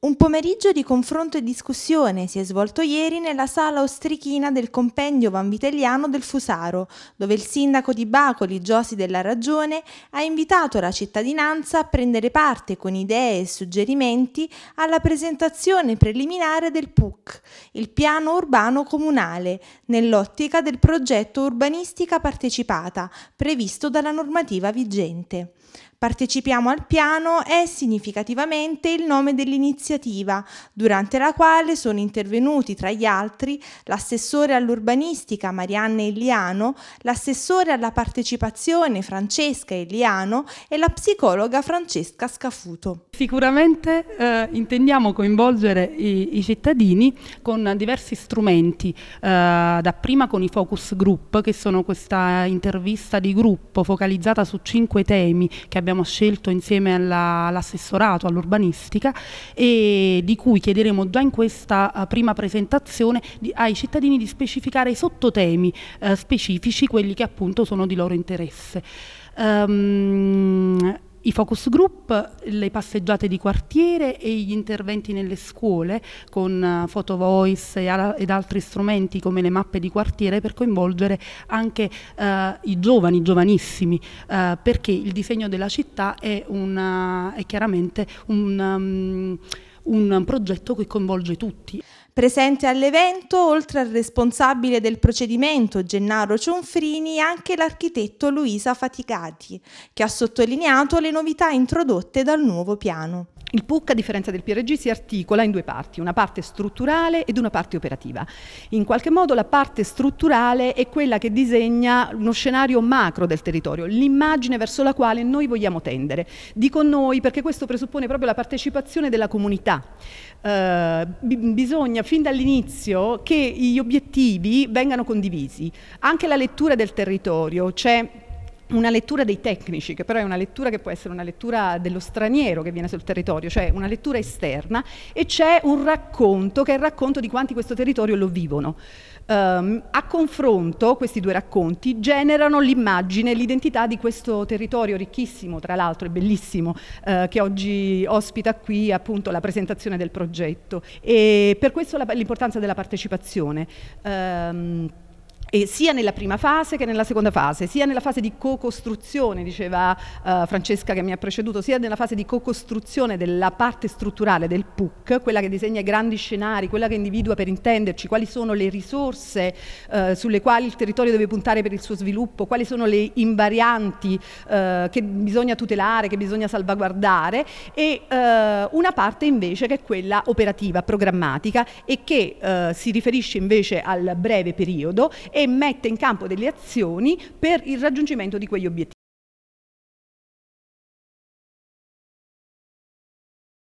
Un pomeriggio di confronto e discussione si è svolto ieri nella sala ostrichina del compendio vanvitelliano del Fusaro, dove il sindaco di Bacoli, Giosi della Ragione, ha invitato la cittadinanza a prendere parte con idee e suggerimenti alla presentazione preliminare del PUC, il piano urbano comunale, nell'ottica del progetto urbanistica partecipata previsto dalla normativa vigente. Partecipiamo al piano è significativamente il nome dell'iniziativa, durante la quale sono intervenuti tra gli altri l'assessore all'urbanistica Marianne Eliano, l'assessore alla partecipazione Francesca Eliano e la psicologa Francesca Scafuto. Sicuramente eh, intendiamo coinvolgere i, i cittadini con diversi strumenti, eh, dapprima con i focus group, che sono questa intervista di gruppo focalizzata su cinque temi che abbiamo scelto insieme all'assessorato, all all'urbanistica, e di cui chiederemo già in questa eh, prima presentazione di, ai cittadini di specificare i sottotemi eh, specifici, quelli che appunto sono di loro interesse. Um, i focus group, le passeggiate di quartiere e gli interventi nelle scuole con uh, photo voice e ed altri strumenti come le mappe di quartiere per coinvolgere anche uh, i giovani, giovanissimi, uh, perché il disegno della città è, una, è chiaramente un, um, un progetto che coinvolge tutti. Presente all'evento, oltre al responsabile del procedimento Gennaro Cionfrini, anche l'architetto Luisa Faticati, che ha sottolineato le novità introdotte dal nuovo piano. Il PUC, a differenza del PRG, si articola in due parti, una parte strutturale ed una parte operativa. In qualche modo la parte strutturale è quella che disegna uno scenario macro del territorio, l'immagine verso la quale noi vogliamo tendere. Dico noi perché questo presuppone proprio la partecipazione della comunità. Eh, bisogna fin dall'inizio che gli obiettivi vengano condivisi. Anche la lettura del territorio, c'è... Cioè una lettura dei tecnici, che però è una lettura che può essere una lettura dello straniero che viene sul territorio, cioè una lettura esterna, e c'è un racconto che è il racconto di quanti questo territorio lo vivono. Um, a confronto questi due racconti generano l'immagine, l'identità di questo territorio ricchissimo, tra l'altro è bellissimo, uh, che oggi ospita qui appunto la presentazione del progetto. E per questo la, l'importanza della partecipazione. Um, e sia nella prima fase che nella seconda fase, sia nella fase di co-costruzione, diceva eh, Francesca che mi ha preceduto, sia nella fase di co-costruzione della parte strutturale del PUC, quella che disegna i grandi scenari, quella che individua per intenderci quali sono le risorse eh, sulle quali il territorio deve puntare per il suo sviluppo, quali sono le invarianti eh, che bisogna tutelare, che bisogna salvaguardare e eh, una parte invece che è quella operativa, programmatica e che eh, si riferisce invece al breve periodo e mette in campo delle azioni per il raggiungimento di quegli obiettivi.